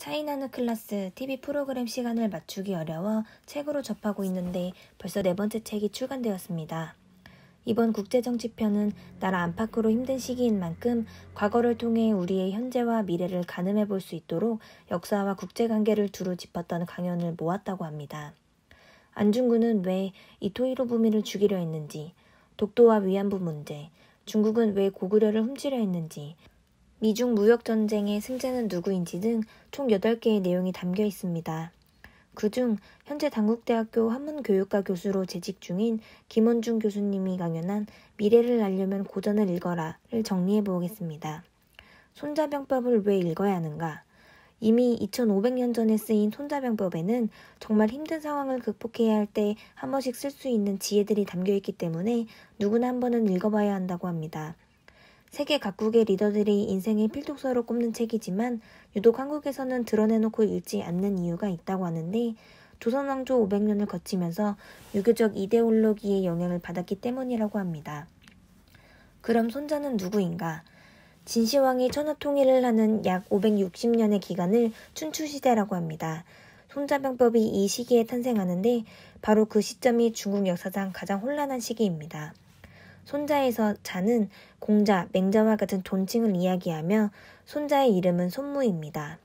차이나는 클라스 TV 프로그램 시간을 맞추기 어려워 책으로 접하고 있는데 벌써 네 번째 책이 출간되었습니다. 이번 국제정치편은 나라 안팎으로 힘든 시기인 만큼 과거를 통해 우리의 현재와 미래를 가늠해 볼 수 있도록 역사와 국제관계를 두루 짚었던 강연을 모았다고 합니다. 안중근은 왜이토이로부민을 죽이려 했는지, 독도와 위안부 문제, 중국은 왜 고구려를 훔치려 했는지, 미중 무역전쟁의 승자는 누구인지 등 총 8개의 내용이 담겨 있습니다. 그 중 현재 당국대학교 한문교육과 교수로 재직 중인 김원중 교수님이 강연한 미래를 알려면 고전을 읽어라를 정리해 보겠습니다. 손자병법을 왜 읽어야 하는가? 이미 2500년 전에 쓰인 손자병법에는 정말 힘든 상황을 극복해야 할 때 한 번씩 쓸 수 있는 지혜들이 담겨 있기 때문에 누구나 한 번은 읽어봐야 한다고 합니다. 세계 각국의 리더들이 인생의 필독서로 꼽는 책이지만 유독 한국에서는 드러내놓고 읽지 않는 이유가 있다고 하는데 조선왕조 500년을 거치면서 유교적 이데올로기의 영향을 받았기 때문이라고 합니다. 그럼 손자는 누구인가? 진시황이 천하 통일을 하는 약 560년의 기간을 춘추시대라고 합니다. 손자병법이 이 시기에 탄생하는데 바로 그 시점이 중국 역사상 가장 혼란한 시기입니다. 손자에서 자는 공자, 맹자와 같은 존칭을 이야기하며 손자의 이름은 손무입니다.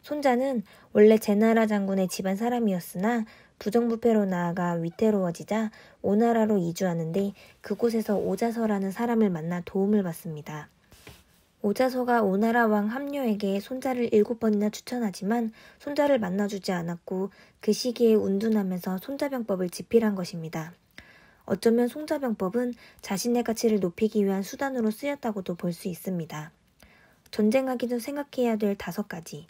손자는 원래 제나라 장군의 집안 사람이었으나 부정부패로 나아가 위태로워지자 오나라로 이주하는데 그곳에서 오자서라는 사람을 만나 도움을 받습니다. 오자서가 오나라 왕 함녀에게 손자를 일곱 번이나 추천하지만 손자를 만나주지 않았고 그 시기에 운둔하면서 손자병법을 집필한 것입니다. 어쩌면 송자병법은 자신의 가치를 높이기 위한 수단으로 쓰였다고도 볼 수 있습니다. 전쟁하기 도 생각해야 될 다섯 가지.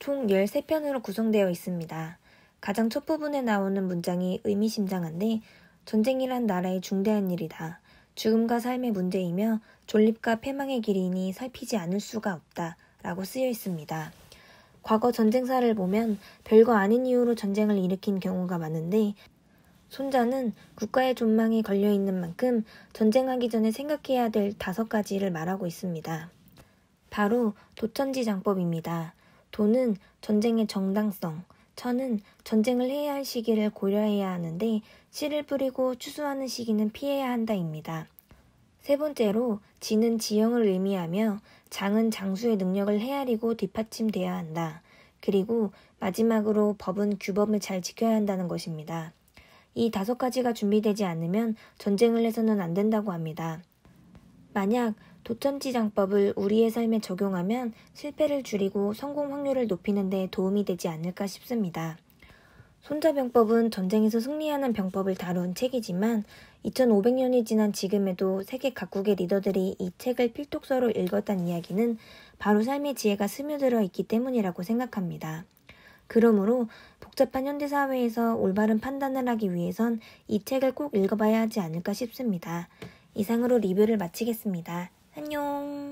총 13편으로 구성되어 있습니다. 가장 첫 부분에 나오는 문장이 의미심장한데 전쟁이란 나라의 중대한 일이다. 죽음과 삶의 문제이며 존립과 패망의 길이니 살피지 않을 수가 없다. 라고 쓰여 있습니다. 과거 전쟁사를 보면 별거 아닌 이유로 전쟁을 일으킨 경우가 많은데 손자는 국가의 존망이 걸려 있는 만큼 전쟁하기 전에 생각해야 될 다섯 가지를 말하고 있습니다. 바로 도천지장법입니다. 도는 전쟁의 정당성, 천은 전쟁을 해야 할 시기를 고려해야 하는데 씨를 뿌리고 추수하는 시기는 피해야 한다입니다. 세 번째로 지는 지형을 의미하며 장은 장수의 능력을 헤아리고 뒷받침돼야 한다. 그리고 마지막으로 법은 규범을 잘 지켜야 한다는 것입니다. 이 다섯 가지가 준비되지 않으면 전쟁을 해서는 안 된다고 합니다. 만약 도천지장법을 우리의 삶에 적용하면 실패를 줄이고 성공 확률을 높이는 데 도움이 되지 않을까 싶습니다. 손자병법은 전쟁에서 승리하는 병법을 다룬 책이지만 2500년이 지난 지금에도 세계 각국의 리더들이 이 책을 필독서로 읽었다는 이야기는 바로 삶의 지혜가 스며들어 있기 때문이라고 생각합니다. 그러므로 복잡한 현대 사회에서 올바른 판단을 하기 위해선 이 책을 꼭 읽어봐야 하지 않을까 싶습니다. 이상으로 리뷰를 마치겠습니다. 안녕!